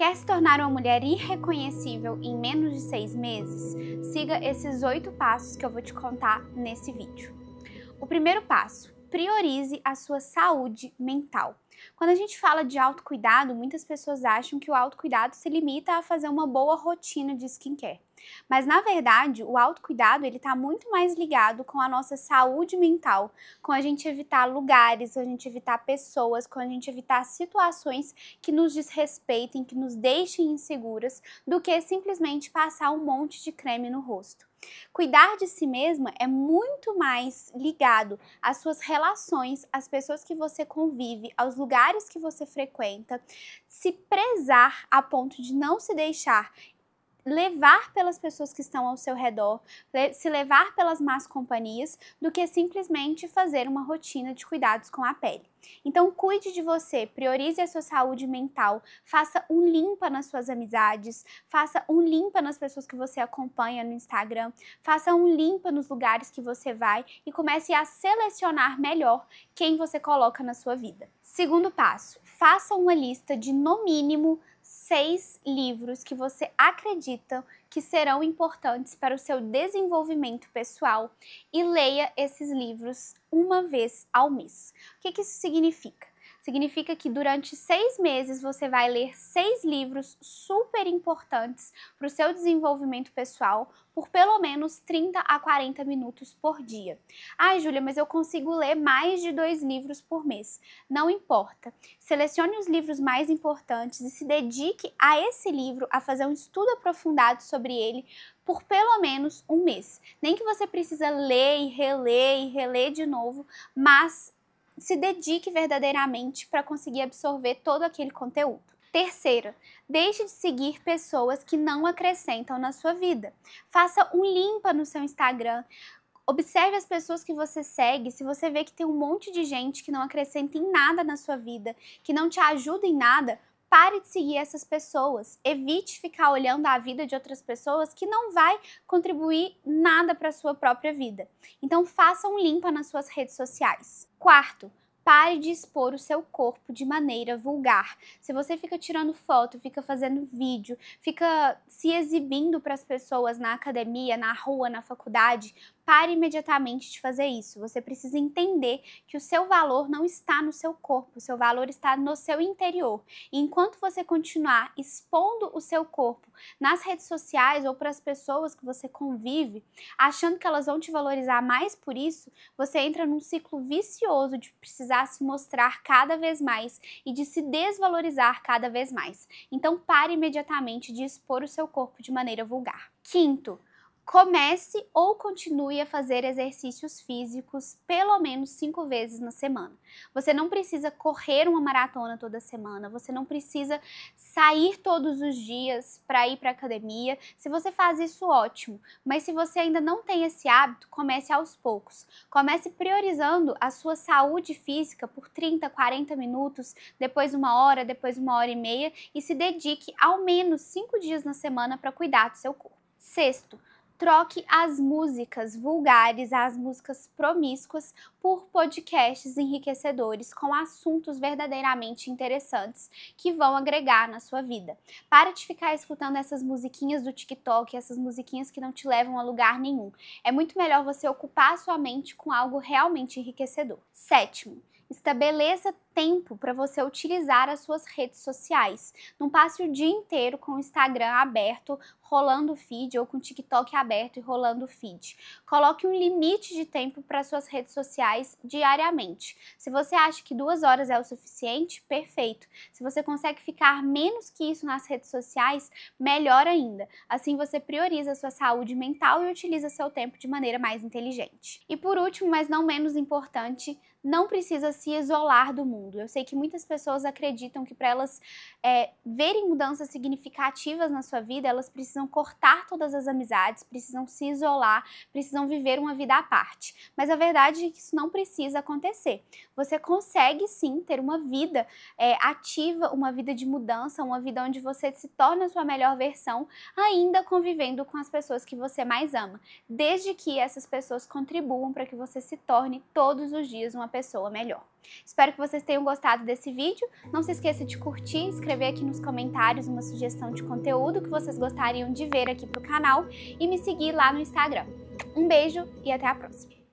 Quer se tornar uma mulher irreconhecível em menos de seis meses? Siga esses oito passos que eu vou te contar nesse vídeo. O primeiro passo, priorize a sua saúde mental. Quando a gente fala de autocuidado, muitas pessoas acham que o autocuidado se limita a fazer uma boa rotina de skincare. Mas na verdade, o autocuidado ele está muito mais ligado com a nossa saúde mental, com a gente evitar lugares, com a gente evitar pessoas, com a gente evitar situações que nos desrespeitem, que nos deixem inseguras, do que simplesmente passar um monte de creme no rosto. Cuidar de si mesma é muito mais ligado às suas relações, às pessoas que você convive, aos lugares que você frequenta. Se prezar a ponto de não se deixar levar pelas pessoas que estão ao seu redor, se levar pelas más companhias, do que simplesmente fazer uma rotina de cuidados com a pele. Então, cuide de você, priorize a sua saúde mental, faça um limpa nas suas amizades, faça um limpa nas pessoas que você acompanha no Instagram, faça um limpa nos lugares que você vai e comece a selecionar melhor quem você coloca na sua vida. Segundo passo, faça uma lista de no mínimo seis livros que você acredita que serão importantes para o seu desenvolvimento pessoal e leia esses livros uma vez ao mês. O que, que isso significa? significa que durante seis meses você vai ler seis livros super importantes para o seu desenvolvimento pessoal por pelo menos 30 a 40 minutos por dia. Ai, Júlia, mas eu consigo ler mais de dois livros por mês. Não importa. Selecione os livros mais importantes e se dedique a esse livro, a fazer um estudo aprofundado sobre ele por pelo menos um mês. Nem que você precisa ler e reler e reler de novo, mas se dedique verdadeiramente para conseguir absorver todo aquele conteúdo. Terceiro, deixe de seguir pessoas que não acrescentam na sua vida. Faça um limpa no seu Instagram. Observe as pessoas que você segue. Se você vê que tem um monte de gente que não acrescenta em nada na sua vida, que não te ajuda em nada, Pare de seguir essas pessoas. Evite ficar olhando a vida de outras pessoas que não vai contribuir nada para a sua própria vida. Então, faça um limpa nas suas redes sociais. Quarto, pare de expor o seu corpo de maneira vulgar. Se você fica tirando foto, fica fazendo vídeo, fica se exibindo para as pessoas na academia, na rua, na faculdade, pare imediatamente de fazer isso. Você precisa entender que o seu valor não está no seu corpo, o seu valor está no seu interior. E enquanto você continuar expondo o seu corpo nas redes sociais ou para as pessoas que você convive, achando que elas vão te valorizar mais por isso, você entra num ciclo vicioso de precisar se mostrar cada vez mais e de se desvalorizar cada vez mais. Então pare imediatamente de expor o seu corpo de maneira vulgar. Quinto, Comece ou continue a fazer exercícios físicos pelo menos cinco vezes na semana. Você não precisa correr uma maratona toda semana, você não precisa sair todos os dias para ir para academia. Se você faz isso, ótimo. Mas se você ainda não tem esse hábito, comece aos poucos. Comece priorizando a sua saúde física por 30, 40 minutos, depois uma hora, depois uma hora e meia e se dedique ao menos cinco dias na semana para cuidar do seu corpo. Sexto, troque as músicas vulgares, as músicas promíscuas, por podcasts enriquecedores com assuntos verdadeiramente interessantes que vão agregar na sua vida. Para de ficar escutando essas musiquinhas do TikTok, essas musiquinhas que não te levam a lugar nenhum. É muito melhor você ocupar a sua mente com algo realmente enriquecedor. Sétimo, Estabeleça tempo para você utilizar as suas redes sociais. Não passe o dia inteiro com o Instagram aberto, rolando feed, ou com o TikTok aberto e rolando feed. Coloque um limite de tempo para suas redes sociais diariamente. Se você acha que duas horas é o suficiente, perfeito. Se você consegue ficar menos que isso nas redes sociais, melhor ainda. Assim você prioriza a sua saúde mental e utiliza seu tempo de maneira mais inteligente. E por último, mas não menos importante, não precisa se isolar do mundo. Eu sei que muitas pessoas acreditam que para elas é, verem mudanças significativas na sua vida, elas precisam cortar todas as amizades, precisam se isolar, precisam viver uma vida à parte. Mas a verdade é que isso não precisa acontecer. Você consegue sim ter uma vida é, ativa, uma vida de mudança, uma vida onde você se torna a sua melhor versão, ainda convivendo com as pessoas que você mais ama, desde que essas pessoas contribuam para que você se torne todos os dias uma pessoa melhor. Espero que vocês tenham gostado desse vídeo. Não se esqueça de curtir, escrever aqui nos comentários uma sugestão de conteúdo que vocês gostariam de ver aqui pro canal e me seguir lá no Instagram. Um beijo e até a próxima!